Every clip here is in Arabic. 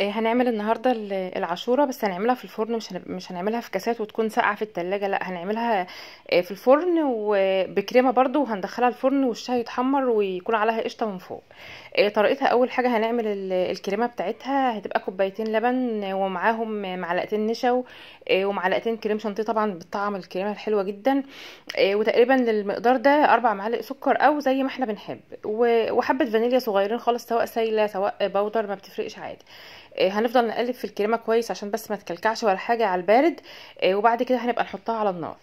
إيه، هنعمل النهاردة العشورة بس هنعملها في الفرن مش هنعملها في كاسات وتكون ساقعة في التلاجة لا هنعملها إيه، في الفرن وبكريمة برضو وهندخلها الفرن وشها يتحمر ويكون عليها قشطة من فوق إيه، طريقتها أول حاجة هنعمل الكريمة بتاعتها هتبقى كوبايتين لبن ومعاهم معلقتين نشا ومعلقتين كريم شانتيه طبعا بالطعم الكريمة الحلوة جدا وتقريبا للمقدار ده أربع معالق سكر أو زي ما احنا بنحب وحبة فانيليا صغيرين خالص سواء سايلة سواء باودر ما بتفرقش عادي آه، هنفضل نقلب في الكريمه كويس عشان بس ما تكلكعش ولا حاجه على البارد آه، وبعد كده هنبقى نحطها على النار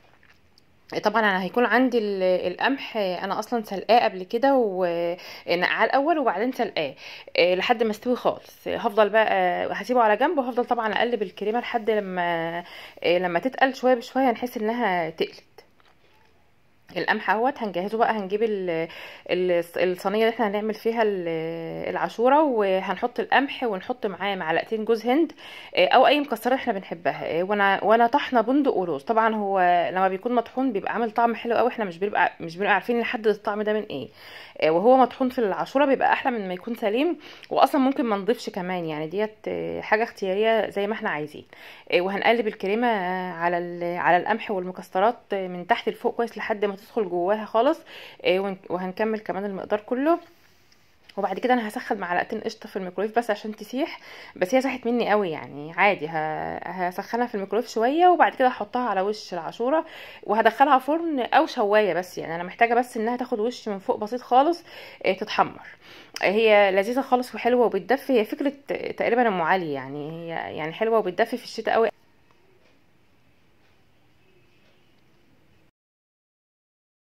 آه، طبعا انا هيكون عندي القمح انا اصلا سلقاه قبل كده ونقعاه الاول وبعدين سلقاه لحد ما استوي خالص هفضل بقى هسيبه على جنب وهفضل طبعا اقلب الكريمه لحد لما لما تتقل شويه بشويه نحس انها تقلت القمح اهوت هنجهزه بقى هنجيب الصينيه اللي احنا هنعمل فيها العاشوره وهنحط القمح ونحط معاه معلقتين جوز هند آه، او اي مكسرات احنا بنحبها آه، وانا وانا طحنه بندق ورز طبعا هو لما بيكون مطحون بيبقى عامل طعم حلو قوي احنا مش بنبقى مش بنبقى عارفين نحدد الطعم ده من ايه آه، وهو مطحون في العاشوره بيبقى احلى من ما يكون سليم واصلا ممكن ما نضيفش كمان يعني ديت حاجه اختياريه زي ما احنا عايزين وهنقلب الكريمه على على القمح والمكسرات من تحت لفوق كويس لحد ما هتدخل جواها خالص آه، وهنكمل كمان المقدار كله وبعد كده انا هسخن معلقتين قشطه في الميكرويف بس عشان تسيح بس هي ساحت مني قوي يعني عادي هسخنها في الميكرويف شويه وبعد كده هحطها على وش العاشوره وهدخلها فرن او شوايه بس يعني انا محتاجه بس انها تاخد وش من فوق بسيط خالص آه، تتحمر آه، هي لذيذه خالص وحلوه وبتدفي هي فكره تقريبا ام علي يعني هي يعني حلوه وبتدفي في الشتاء قوي